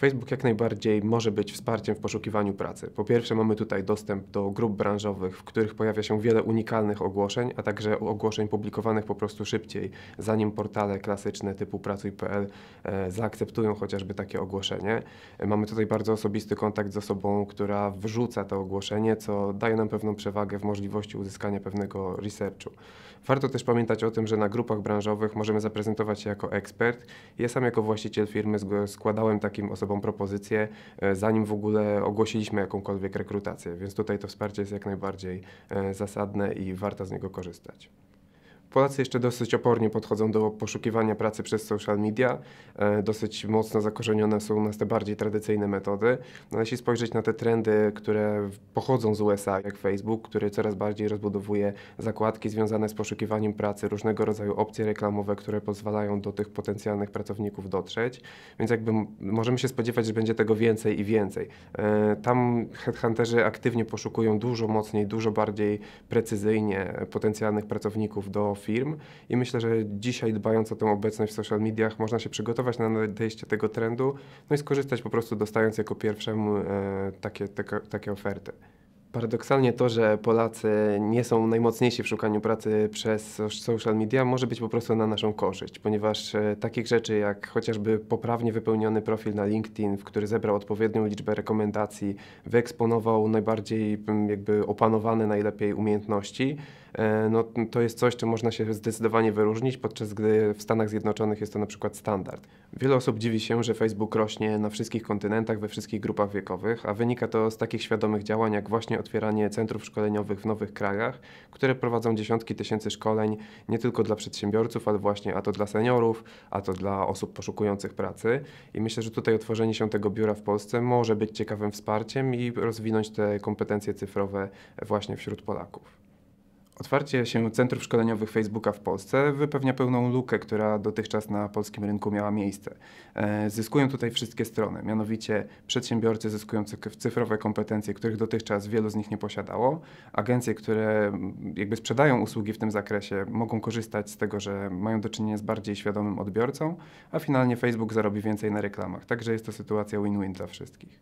Facebook jak najbardziej może być wsparciem w poszukiwaniu pracy. Po pierwsze, mamy tutaj dostęp do grup branżowych, w których pojawia się wiele unikalnych ogłoszeń, a także ogłoszeń publikowanych po prostu szybciej, zanim portale klasyczne typu pracuj.pl e, zaakceptują chociażby takie ogłoszenie. E, mamy tutaj bardzo osobisty kontakt z osobą, która wrzuca to ogłoszenie, co daje nam pewną przewagę w możliwości uzyskania pewnego researchu. Warto też pamiętać o tym, że na grupach branżowych możemy zaprezentować się jako ekspert. Ja sam jako właściciel firmy składałem takim osobom taką propozycję, e, zanim w ogóle ogłosiliśmy jakąkolwiek rekrutację, więc tutaj to wsparcie jest jak najbardziej e, zasadne i warto z niego korzystać. Polacy jeszcze dosyć opornie podchodzą do poszukiwania pracy przez social media. E, dosyć mocno zakorzenione są u nas te bardziej tradycyjne metody. No, jeśli spojrzeć na te trendy, które pochodzą z USA, jak Facebook, który coraz bardziej rozbudowuje zakładki związane z poszukiwaniem pracy, różnego rodzaju opcje reklamowe, które pozwalają do tych potencjalnych pracowników dotrzeć. Więc jakby możemy się spodziewać, że będzie tego więcej i więcej. E, tam headhunterzy aktywnie poszukują dużo mocniej, dużo bardziej precyzyjnie e, potencjalnych pracowników do firm i myślę, że dzisiaj dbając o tę obecność w social mediach można się przygotować na nadejście tego trendu no i skorzystać po prostu dostając jako pierwszemu e, takie, te, takie oferty. Paradoksalnie to, że Polacy nie są najmocniejsi w szukaniu pracy przez social media, może być po prostu na naszą korzyść, ponieważ e, takich rzeczy jak chociażby poprawnie wypełniony profil na LinkedIn, w który zebrał odpowiednią liczbę rekomendacji, wyeksponował najbardziej jakby opanowane najlepiej umiejętności, E, no, to jest coś, czym można się zdecydowanie wyróżnić, podczas gdy w Stanach Zjednoczonych jest to na przykład standard. Wiele osób dziwi się, że Facebook rośnie na wszystkich kontynentach, we wszystkich grupach wiekowych, a wynika to z takich świadomych działań, jak właśnie otwieranie centrów szkoleniowych w nowych krajach, które prowadzą dziesiątki tysięcy szkoleń nie tylko dla przedsiębiorców, ale właśnie a to dla seniorów, a to dla osób poszukujących pracy. I myślę, że tutaj otworzenie się tego biura w Polsce może być ciekawym wsparciem i rozwinąć te kompetencje cyfrowe właśnie wśród Polaków. Otwarcie się centrów szkoleniowych Facebooka w Polsce wypełnia pełną lukę, która dotychczas na polskim rynku miała miejsce. E, zyskują tutaj wszystkie strony, mianowicie przedsiębiorcy zyskujący cyfrowe kompetencje, których dotychczas wielu z nich nie posiadało, agencje, które jakby sprzedają usługi w tym zakresie, mogą korzystać z tego, że mają do czynienia z bardziej świadomym odbiorcą, a finalnie Facebook zarobi więcej na reklamach. Także jest to sytuacja win-win dla wszystkich.